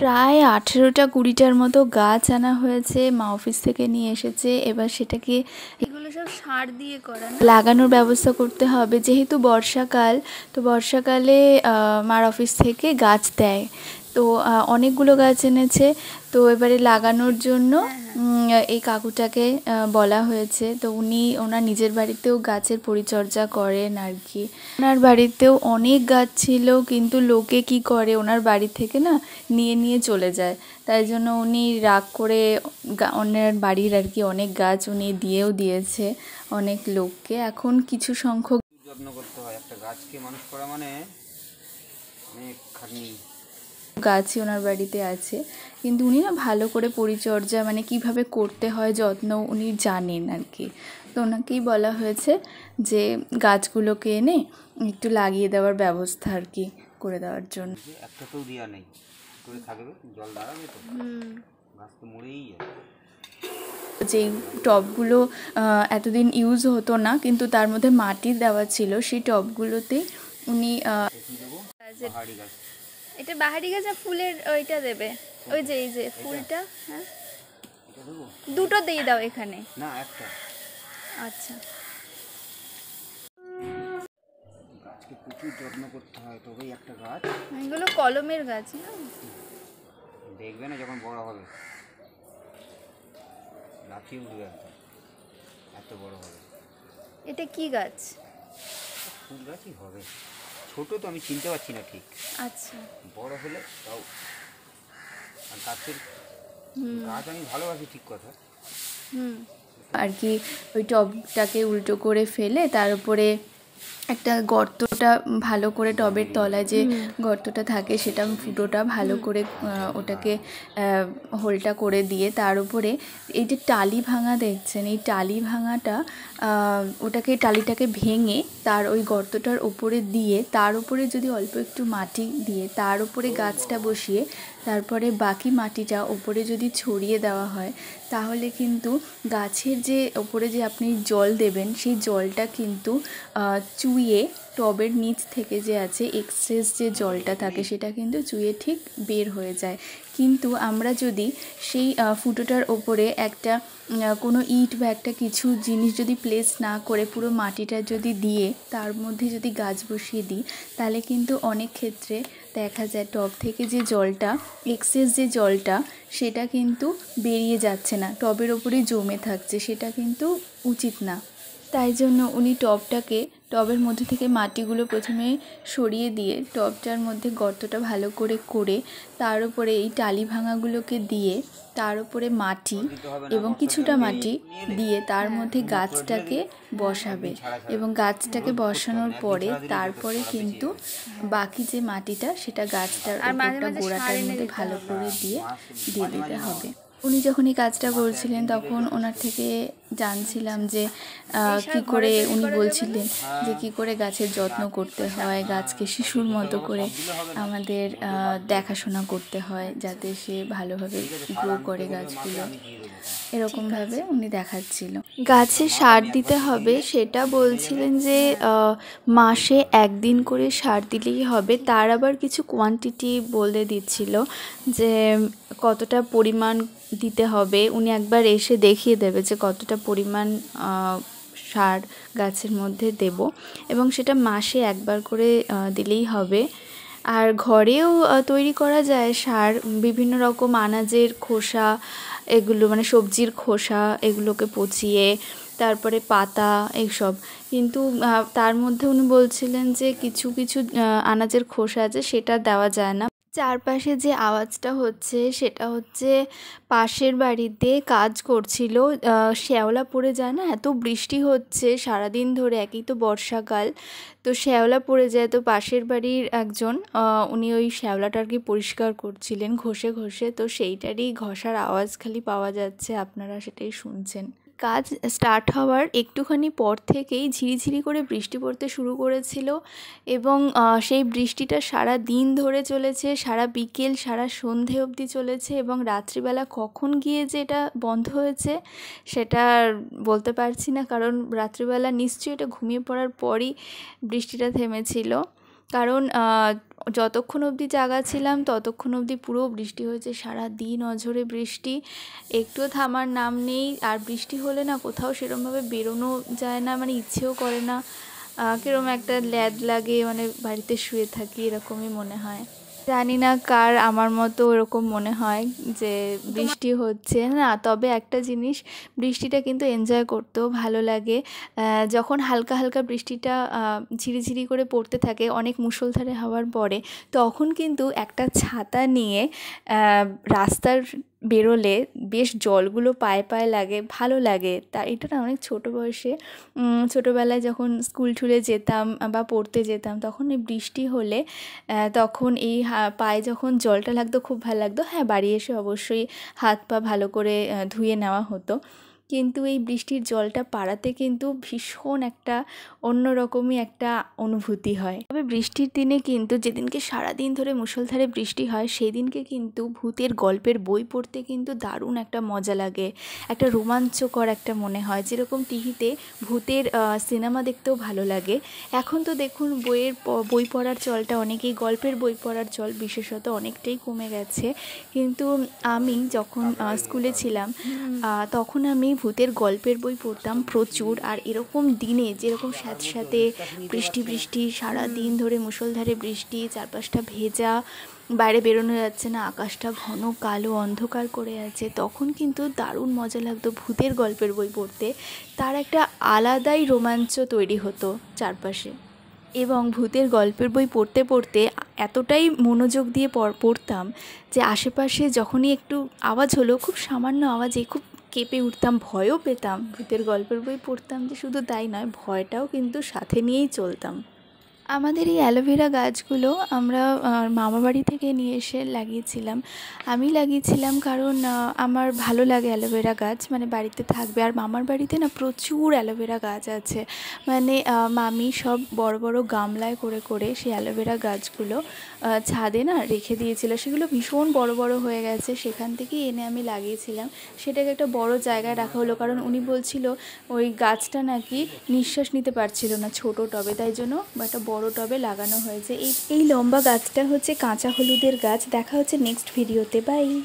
প্রায় আঠেরোটা কুড়িটার মতো গাছ আনা হয়েছে মা অফিস থেকে নিয়ে এসেছে এবার সেটাকে এগুলো সব সার দিয়ে করা লাগানোর ব্যবস্থা করতে হবে যেহেতু বর্ষাকাল তো বর্ষাকালে মার অফিস থেকে গাছ দেয় তো অনেকগুলো গাছ এনেছে তো এবারে লাগানোর জন্য হ্যাঁ, হ্যাঁ। এই কাকুটাকে বলা হয়েছে তো উনি ওনার নিজের বাড়িতেও গাছের পরিচর্যা করেন আর কি ওনার বাড়িতেও অনেক গাছ ছিল কিন্তু লোকে কি করে ওনার বাড়ি থেকে না নিয়ে নিয়ে চলে যায় তাই জন্য উনি রাগ করে অন্যের বাড়ির আর কি অনেক গাছ উনি দিয়েও দিয়েছে অনেক লোককে এখন কিছু সংখ্যক যত্ন করতে হয় একটা গাছকে মানুষ করা মানে অনেক মানে খাটনি গাছই ওনার বাড়িতে আছে কিন্তু উনি না ভালো করে পরিচর্যা মানে কিভাবে করতে হয় যত্ন উনি জানেন আর কি তো ওনাকেই বলা হয়েছে যে গাছগুলোকে এনে একটু লাগিয়ে দেওয়ার ব্যবস্থা আর কি করে দেওয়ার জন্য যেই টবগুলো এতদিন ইউজ হতো না কিন্তু তার মধ্যে মাটি দেওয়া ছিল সেই টপগুলোতে উনি এটা বাহারি গাছা ফুলের ওইটা দেবে ওই যে এই যে ফুলটা হ্যাঁ দুটো দিয়ে দাও এখানে না একটা আচ্ছা গাছকে প্রচুর যত্ন করতে হয় তবেই একটা গাছ এগুলো কলমের গাছ না দেখবে না যখন বড় হবে লাফিয়ে উঠবে একদম এত বড় হবে এটা কি গাছ ফুল গাছই হবে ছোট তো আমি চিনতে পারছি না ঠিক আচ্ছা বড় হলে তাও গাছের গাছ আমি ভালোবাসি ঠিক কথা হুম আর কি ওই টবটাকে উল্টো করে ফেলে তার উপরে একটা গর্তটা ভালো করে টবের তলায় যে গর্তটা থাকে সেটা ফুটোটা ভালো করে ওটাকে হোলটা করে দিয়ে তার উপরে এই যে টালি ভাঙা দেখছেন এই টালি ভাঙাটা ওটাকে টালিটাকে ভেঙে তার ওই গর্তটার ওপরে দিয়ে তার উপরে যদি অল্প একটু মাটি দিয়ে তার উপরে গাছটা বসিয়ে তারপরে বাকি মাটিটা ওপরে যদি ছড়িয়ে দেওয়া হয় তাহলে কিন্তু গাছের যে ওপরে যে আপনি জল দেবেন সেই জলটা কিন্তু চু চুইয়ে টবের নিচ থেকে যে আছে এক্সেস যে জলটা থাকে সেটা কিন্তু চুইয়ে ঠিক বের হয়ে যায় কিন্তু আমরা যদি সেই ফুটোটার ওপরে একটা কোনো ইট বা একটা কিছু জিনিস যদি প্লেস না করে পুরো মাটিটা যদি দিয়ে তার মধ্যে যদি গাছ বসিয়ে দিই তাহলে কিন্তু অনেক ক্ষেত্রে দেখা যায় টব থেকে যে জলটা এক্সেস যে জলটা সেটা কিন্তু বেরিয়ে যাচ্ছে না টবের ওপরে জমে থাকছে সেটা কিন্তু উচিত না তাই জন্য উনি টবটাকে টবের মধ্যে থেকে মাটিগুলো প্রথমে সরিয়ে দিয়ে টবটার মধ্যে গর্তটা ভালো করে করে তার উপরে এই টালি ভাঙাগুলোকে দিয়ে তার উপরে মাটি এবং কিছুটা মাটি দিয়ে তার মধ্যে গাছটাকে বসাবে এবং গাছটাকে বসানোর পরে তারপরে কিন্তু বাকি যে মাটিটা সেটা গাছটার গোড়াটার মধ্যে ভালো করে দিয়ে দিয়ে দিতে হবে উনি যখন এই কাজটা করছিলেন তখন ওনার থেকে জানছিলাম যে কি করে উনি বলছিলেন যে কি করে গাছের যত্ন করতে হয় গাছকে শিশুর মতো করে আমাদের দেখাশোনা করতে হয় যাতে সে ভালোভাবে গ্রো করে গাছগুলো এরকমভাবে উনি দেখাচ্ছিল গাছে সার দিতে হবে সেটা বলছিলেন যে মাসে একদিন করে সার দিলেই হবে তার আবার কিছু কোয়ান্টিটি বলে দিচ্ছিল যে কতটা পরিমাণ দিতে হবে উনি একবার এসে দেখিয়ে দেবে যে কতটা পরিমাণ সার গাছের মধ্যে দেব এবং সেটা মাসে একবার করে দিলেই হবে আর ঘরেও তৈরি করা যায় সার বিভিন্ন রকম আনাজের খোসা এগুলো মানে সবজির খোসা এগুলোকে পচিয়ে তারপরে পাতা এইসব কিন্তু তার মধ্যে উনি বলছিলেন যে কিছু কিছু আনাজের খোসা আছে সেটা দেওয়া যায় না চারপাশে যে আওয়াজটা হচ্ছে সেটা হচ্ছে পাশের বাড়িতে কাজ করছিল শ্যাওলা পড়ে যায় না এত বৃষ্টি হচ্ছে সারাদিন ধরে একই তো বর্ষাকাল তো শ্যাওলা পড়ে যায় তো পাশের বাড়ির একজন উনি ওই শ্যাওলাটা আর কি পরিষ্কার করছিলেন ঘষে ঘষে তো সেইটারই ঘষার আওয়াজ খালি পাওয়া যাচ্ছে আপনারা সেটাই শুনছেন কাজ স্টার্ট হওয়ার একটুখানি পর থেকেই ঝিরিঝিরি করে বৃষ্টি পড়তে শুরু করেছিল এবং সেই বৃষ্টিটা সারা দিন ধরে চলেছে সারা বিকেল সারা সন্ধে অবধি চলেছে এবং রাত্রিবেলা কখন গিয়ে যে এটা বন্ধ হয়েছে সেটা বলতে পারছি না কারণ রাত্রিবেলা নিশ্চয়ই এটা ঘুমিয়ে পড়ার পরই বৃষ্টিটা থেমেছিল কারণ যতক্ষণ অবধি জাগা ছিলাম ততক্ষণ অবধি পুরো বৃষ্টি হয়েছে সারা দিন অঝরে বৃষ্টি একটুও থামার নাম নেই আর বৃষ্টি হলে না কোথাও সেরমভাবে বেরোনো যায় না মানে ইচ্ছেও করে না কীরকম একটা ল্যাদ লাগে মানে বাড়িতে শুয়ে থাকি এরকমই মনে হয় জানি না কার আমার মতো ওরকম মনে হয় যে বৃষ্টি হচ্ছে না তবে একটা জিনিস বৃষ্টিটা কিন্তু এনজয় করতেও ভালো লাগে যখন হালকা হালকা বৃষ্টিটা ঝিরিঝিরি করে পড়তে থাকে অনেক মুষলধারে হওয়ার পরে তখন কিন্তু একটা ছাতা নিয়ে রাস্তার বেরোলে বেশ জলগুলো পায়ে পায়ে লাগে ভালো লাগে তা এটা না অনেক ছোটো বয়সে ছোটোবেলায় যখন স্কুল ঠুলে যেতাম বা পড়তে যেতাম তখন এই বৃষ্টি হলে তখন এই পায়ে যখন জলটা লাগতো খুব ভালো লাগতো হ্যাঁ বাড়ি এসে অবশ্যই হাত পা ভালো করে ধুয়ে নেওয়া হতো কিন্তু এই বৃষ্টির জলটা পাড়াতে কিন্তু ভীষণ একটা অন্যরকমই একটা অনুভূতি হয় তবে বৃষ্টির দিনে কিন্তু যেদিনকে সারাদিন ধরে মুসলধারে বৃষ্টি হয় সেই দিনকে কিন্তু ভূতের গল্পের বই পড়তে কিন্তু দারুণ একটা মজা লাগে একটা রোমাঞ্চকর একটা মনে হয় যেরকম টিভিতে ভূতের সিনেমা দেখতেও ভালো লাগে এখন তো দেখুন বইয়ের বই পড়ার চলটা অনেকেই গল্পের বই পড়ার চল বিশেষত অনেকটাই কমে গেছে কিন্তু আমি যখন স্কুলে ছিলাম তখন আমি ভূতের গল্পের বই পড়তাম প্রচুর আর এরকম দিনে যেরকম স্যাঁত স্যাঁতে বৃষ্টি বৃষ্টি সারা দিন ধরে মুষলধারে বৃষ্টি চারপাশটা ভেজা বাইরে বেরোনো যাচ্ছে না আকাশটা ঘন কালো অন্ধকার করে আছে তখন কিন্তু দারুণ মজা লাগতো ভূতের গল্পের বই পড়তে তার একটা আলাদাই রোমাঞ্চ তৈরি হতো চারপাশে এবং ভূতের গল্পের বই পড়তে পড়তে এতটাই মনোযোগ দিয়ে পড়তাম যে আশেপাশে যখনই একটু আওয়াজ হলো খুব সামান্য আওয়াজে খুব কেঁপে উঠতাম ভয়ও পেতাম ভূতের গল্পের বই পড়তাম যে শুধু তাই নয় ভয়টাও কিন্তু সাথে নিয়েই চলতাম আমাদের এই অ্যালোভেরা গাছগুলো আমরা মামা বাড়ি থেকে নিয়ে এসে লাগিয়েছিলাম আমি লাগিয়েছিলাম কারণ আমার ভালো লাগে অ্যালোভেরা গাছ মানে বাড়িতে থাকবে আর মামার বাড়িতে না প্রচুর অ্যালোভেরা গাছ আছে মানে মামি সব বড় বড় গামলায় করে করে সেই অ্যালোভেরা গাছগুলো ছাদে না রেখে দিয়েছিল সেগুলো ভীষণ বড় বড় হয়ে গেছে সেখান থেকে এনে আমি লাগিয়েছিলাম সেটাকে একটা বড় জায়গায় রাখা হলো কারণ উনি বলছিল ওই গাছটা নাকি নিঃশ্বাস নিতে পারছিল না ছোট টবে তাই জন্য একটা বড় টবে লাগানো হয়েছে এই এই লম্বা গাছটা হচ্ছে কাঁচা হলুদের গাছ দেখা হচ্ছে নেক্সট ভিডিওতে বাই